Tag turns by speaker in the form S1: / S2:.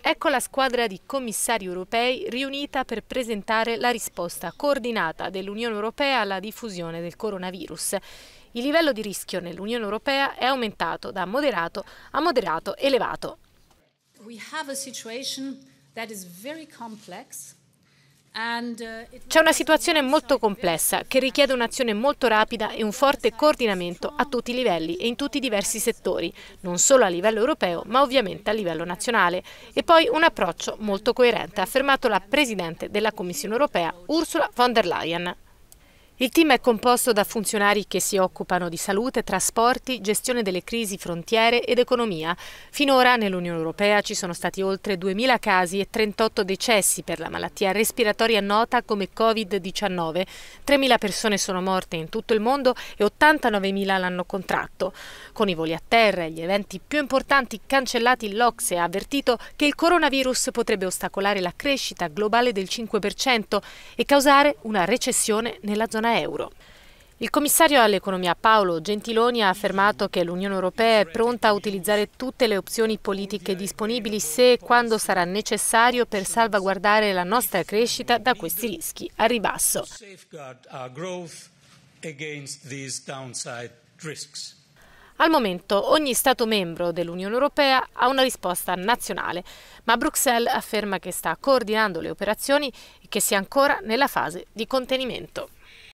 S1: Ecco la squadra di commissari europei riunita per presentare la risposta coordinata dell'Unione Europea alla diffusione del coronavirus. Il livello di rischio nell'Unione Europea è aumentato da moderato a moderato elevato.
S2: We have a situation that is very complex. Uh, C'è una situazione
S1: molto complessa che richiede un'azione molto rapida e un forte coordinamento a tutti i livelli e in tutti i diversi settori, non solo a livello europeo ma ovviamente a livello nazionale. E poi un approccio molto coerente, ha affermato la Presidente della Commissione europea Ursula von der Leyen. Il team è composto da funzionari che si occupano di salute, trasporti, gestione delle crisi, frontiere ed economia. Finora nell'Unione Europea ci sono stati oltre 2.000 casi e 38 decessi per la malattia respiratoria nota come Covid-19. 3.000 persone sono morte in tutto il mondo e 89.000 l'hanno contratto. Con i voli a terra e gli eventi più importanti cancellati, l'Ocse ha avvertito che il coronavirus potrebbe ostacolare la crescita globale del 5% e causare una recessione nella zona zona euro. Il commissario all'economia Paolo Gentiloni ha affermato che l'Unione Europea è pronta a utilizzare tutte le opzioni politiche disponibili se e quando sarà necessario per salvaguardare la nostra crescita da questi rischi a ribasso. Al momento ogni Stato membro dell'Unione Europea ha una risposta nazionale, ma Bruxelles afferma che sta coordinando le operazioni e che sia ancora nella fase di contenimento.